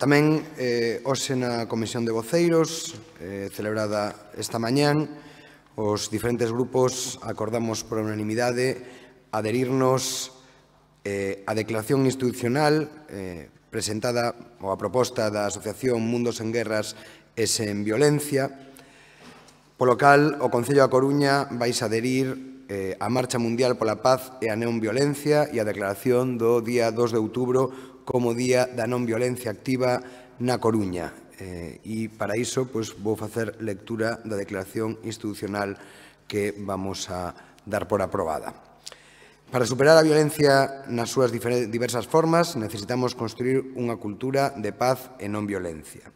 Tamén, eh, hoxe na Comisión de Voceiros, eh, celebrada esta mañán, os diferentes grupos acordamos por unanimidade adherirnos eh, a declaración institucional eh, presentada ou a proposta da Asociación Mundos en Guerras e sen Violencia, polo cal o Concello da Coruña vais adherir eh, a Marcha Mundial pola Paz e a Non Violencia e a declaración do día 2 de outubro como Día da Non Violencia Activa na Coruña. Eh, e para iso pois, vou facer lectura da declaración institucional que vamos a dar por aprobada. Para superar a violencia nas súas diversas formas, necesitamos construir unha cultura de paz e non violencia.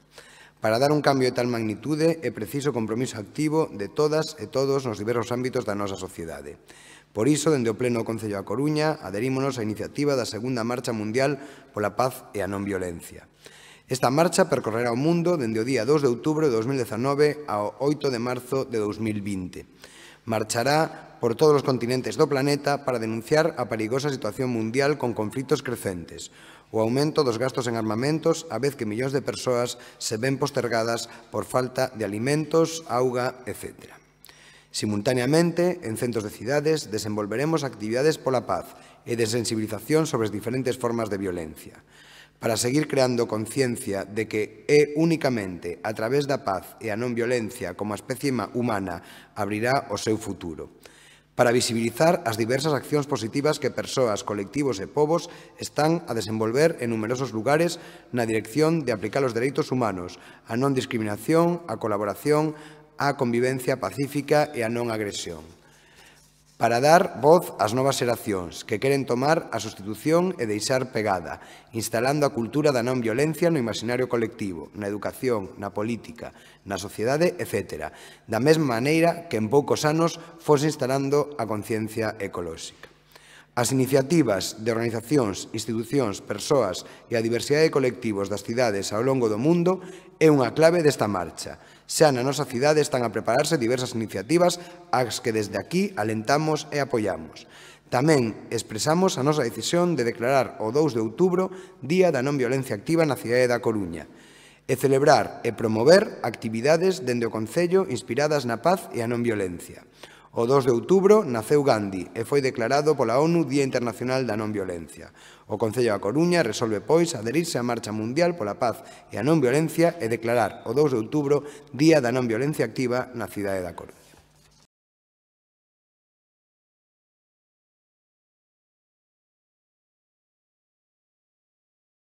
Para dar un cambio de tal magnitude é preciso compromiso activo de todas e todos nos diversos ámbitos da nosa sociedade. Por iso, dende o Pleno do Concello da Coruña, aderímonos á iniciativa da Segunda Marcha Mundial pola Paz e a Non Violencia. Esta marcha percorrerá o mundo dende o día 2 de outubro de 2019 ao 8 de marzo de 2020. Marchará por todos os continentes do planeta para denunciar a perigosa situación mundial con conflitos crecentes, o aumento dos gastos en armamentos, a vez que millóns de persoas se ven postergadas por falta de alimentos, auga, etc. Simultáneamente, en centros de cidades, desenvolveremos actividades pola paz e de sensibilización sobre as diferentes formas de violencia para seguir creando conciencia de que é únicamente a través da paz e a non violencia como a especie humana abrirá o seu futuro para visibilizar as diversas accións positivas que persoas, colectivos e povos están a desenvolver en numerosos lugares na dirección de aplicar os dereitos humanos, a non discriminación, a colaboración, a convivencia pacífica e a non agresión para dar voz ás novas xeracións que queren tomar a sustitución e deixar pegada, instalando a cultura da non violencia no imaginario colectivo, na educación, na política, na sociedade, etc. Da mesma maneira que en poucos anos fose instalando a conciencia ecolóxica. As iniciativas de organizacións, institucións, persoas e a diversidade de colectivos das cidades ao longo do mundo é unha clave desta marcha. Xa na nosa cidade están a prepararse diversas iniciativas ás que desde aquí alentamos e apoiamos. Tamén expresamos a nosa decisión de declarar o 2 de outubro Día da Non Violencia Activa na cidade da Coruña e celebrar e promover actividades dende o Concello inspiradas na paz e a non violencia. O 2 de outubro naceu Gandhi e foi declarado pola ONU Día Internacional da Non Violencia. O Concello da Coruña resolve pois aderirse á Marcha Mundial pola Paz e a Non Violencia e declarar o 2 de outubro Día da Non Violencia Activa na cidade da Coruña.